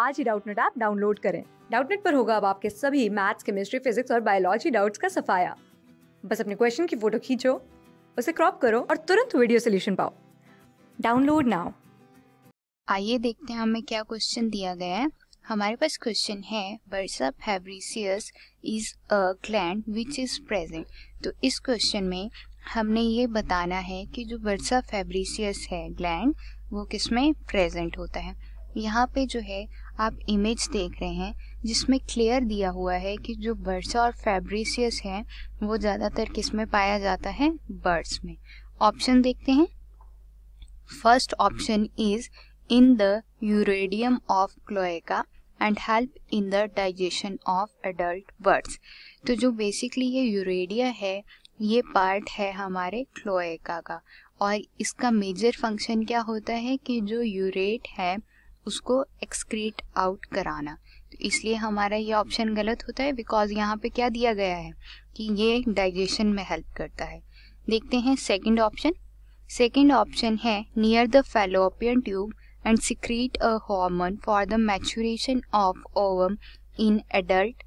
आज ही Doubtnut app download करें डाउटनेट पर होगा अब आपके सभी मैथ्स केमिस्ट्री फिजिक्स और बायोलॉजी डाउट्स का सफाया बस अपने क्वेश्चन की फोटो खींचो उसे क्रॉप करो और तुरंत वीडियो सोल्यूशन पाओ डाउनलोड नाउ आइए देखते हैं हमें क्या क्वेश्चन दिया गया है हमारे पास क्वेश्चन है bursa Fabricius is a gland which is present तो इस क्वेश्चन में हमने ये बताना है कि जो बर्सा फेब्रिसियस है ग्लैंड वो किसमें प्रेजेंट होता है यहाँ पे जो है आप इमेज देख रहे हैं जिसमें क्लियर दिया हुआ है कि जो बर्ड्स और फैब्रिसियस हैं वो ज़्यादातर किस में पाया जाता है बर्ड्स में ऑप्शन देखते हैं first option is in the urodeum of cloaca and help in the digestion of adult birds तो जो बेसिकली ये यूरेडिया है ये पार्ट है हमारे क्लोएका का और इसका मेजर फंक्शन क्या होता है कि जो यूरेट है उसको एक्सक्रीट आउट कराना तो इसलिए हमारा ये ऑप्शन गलत होता है बिकॉज यहाँ पे क्या दिया गया है कि ये डाइजेशन में हेल्प करता है देखते हैं सेकंड ऑप्शन सेकंड ऑप्शन है near the fallopian tube and secrete a hormone for the maturation of ovum in adult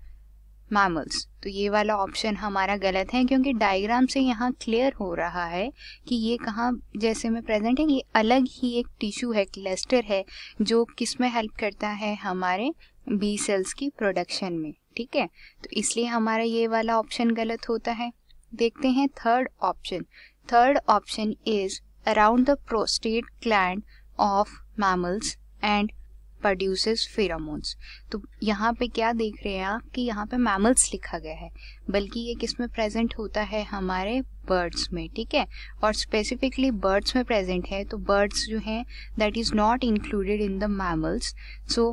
mammals तो ये वाला ऑप्शन हमारा गलत है क्योंकि डायग्राम से यहाँ क्लियर हो रहा है कि ये कहाँ जैसे में प्रेजेंट है ये अलग ही एक टिश्यू है क्लस्टर है जो किस में हेल्प करता है हमारे बी सेल्स की प्रोडक्शन में ठीक है तो इसलिए हमारा ये वाला ऑप्शन गलत होता है देखते हैं third option third option is around the prostate gland of mammals and produces pheromones तो यहाँ पे क्या देख रहे हैं आप कि यहाँ पे मैमल्स लिखा गया है बल्कि ये किस में प्रेजेंट होता है हमारे बर्ड्स में ठीक है और स्पेसिफिकली बर्ड्स में प्रेजेंट है तो बर्ड्स जो हैं that is not included in the mammals so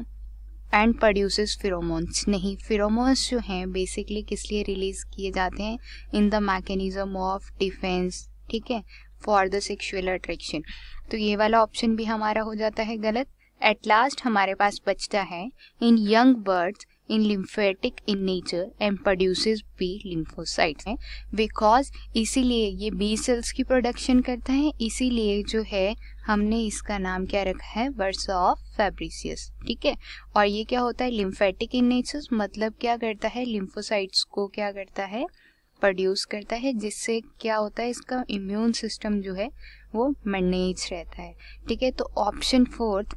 and produces pheromones नहीं फिरोमोन्स जो हैं बेसिकली किस लिए रिलीज किए जाते हैं in the mechanism of defence ठीक है फॉर द सेक्शुअल अट्रैक्शन तो ये वाला ऑप्शन भी हमारा हो जाता है गलत एट लास्ट हमारे पास बचता है in young birds lymphatic in nature and produce B lymphocyte है बिकॉज इसीलिए ये बी सेल्स की प्रोडक्शन करता है इसीलिए जो है हमने इसका नाम क्या रखा है बर्ड्स ऑफ फैब्रिसियस ठीक है और ये क्या होता है लिम्फेटिक इन नेचर मतलब क्या करता है लिम्फोसाइट्स को क्या करता है प्रोड्यूस करता है जिससे क्या होता है इसका इम्यून सिस्टम जो है वो मैनेज रहता है ठीक है तो ऑप्शन फोर्थ